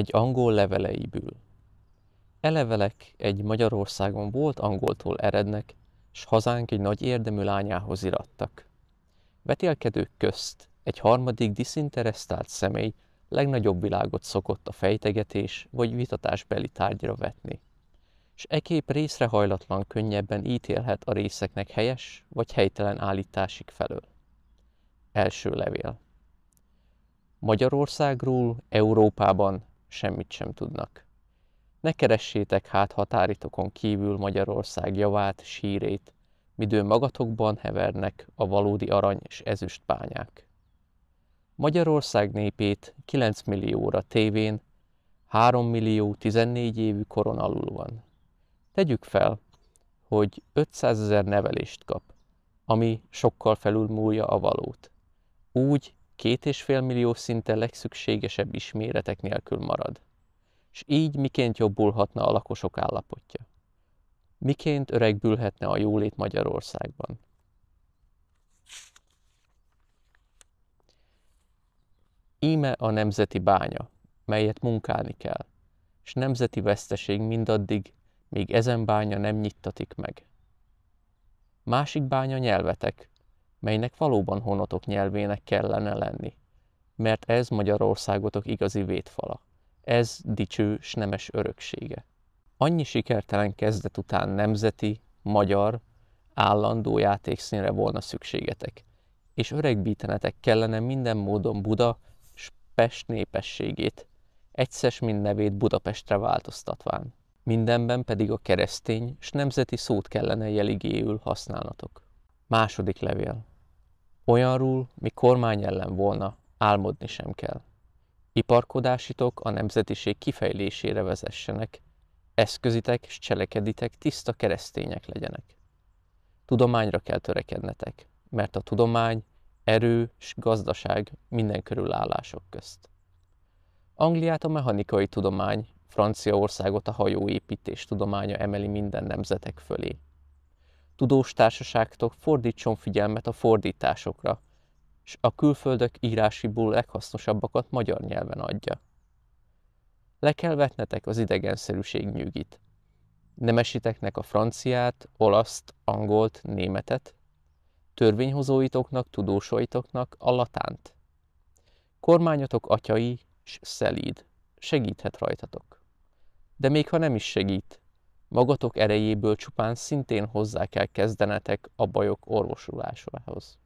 egy angol leveleiből. E levelek egy Magyarországon volt angoltól erednek, s hazánk egy nagy érdemű lányához irattak. Vetélkedők közt egy harmadik diszinteresztált személy legnagyobb világot szokott a fejtegetés vagy vitatásbeli tárgyra vetni, s ekép részre könnyebben ítélhet a részeknek helyes vagy helytelen állításik felől. Első levél Magyarországról Európában semmit sem tudnak. Ne keressétek hát határitokon kívül Magyarország javát, sírét, midő magatokban hevernek a valódi arany és ezüst bányák. Magyarország népét 9 millióra tévén, 3 millió 14 évű koron alul van. Tegyük fel, hogy 500 ezer nevelést kap, ami sokkal felülmúlja a valót. Úgy, két és fél millió szinte legszükségesebb isméretek nélkül marad. És így miként jobbulhatna a lakosok állapotja? Miként öregbülhetne a jólét Magyarországban? Íme a nemzeti bánya, melyet munkálni kell, és nemzeti veszteség mindaddig, míg ezen bánya nem nyittatik meg. Másik bánya nyelvetek, melynek valóban honotok nyelvének kellene lenni. Mert ez Magyarországotok igazi vétfala, Ez dicső s nemes öröksége. Annyi sikertelen kezdet után nemzeti, magyar, állandó játékszínre volna szükségetek, és öregbítenetek kellene minden módon Buda s Pest népességét, egyszer mind nevét Budapestre változtatván. Mindenben pedig a keresztény s nemzeti szót kellene jeligéül használnatok. Második levél. Olyanról, mi kormány ellen volna, álmodni sem kell. Iparkodásitok a nemzetiség kifejlésére vezessenek, eszközitek és cselekeditek tiszta keresztények legyenek. Tudományra kell törekednetek, mert a tudomány, erő és gazdaság minden körülállások közt. Angliát a mechanikai tudomány, Franciaországot a hajóépítés tudománya emeli minden nemzetek fölé tudós társaságtok fordítson figyelmet a fordításokra, és a külföldök írásiból leghasznosabbakat magyar nyelven adja. Le kell vetnetek az idegenszerűség nyűgit. Nemesiteknek a franciát, olaszt, angolt, németet, törvényhozóitoknak, tudósaitoknak a latánt. Kormányotok atyai és szelíd, segíthet rajtatok. De még ha nem is segít, Magatok erejéből csupán szintén hozzá kell kezdenetek a bajok orvosulásához.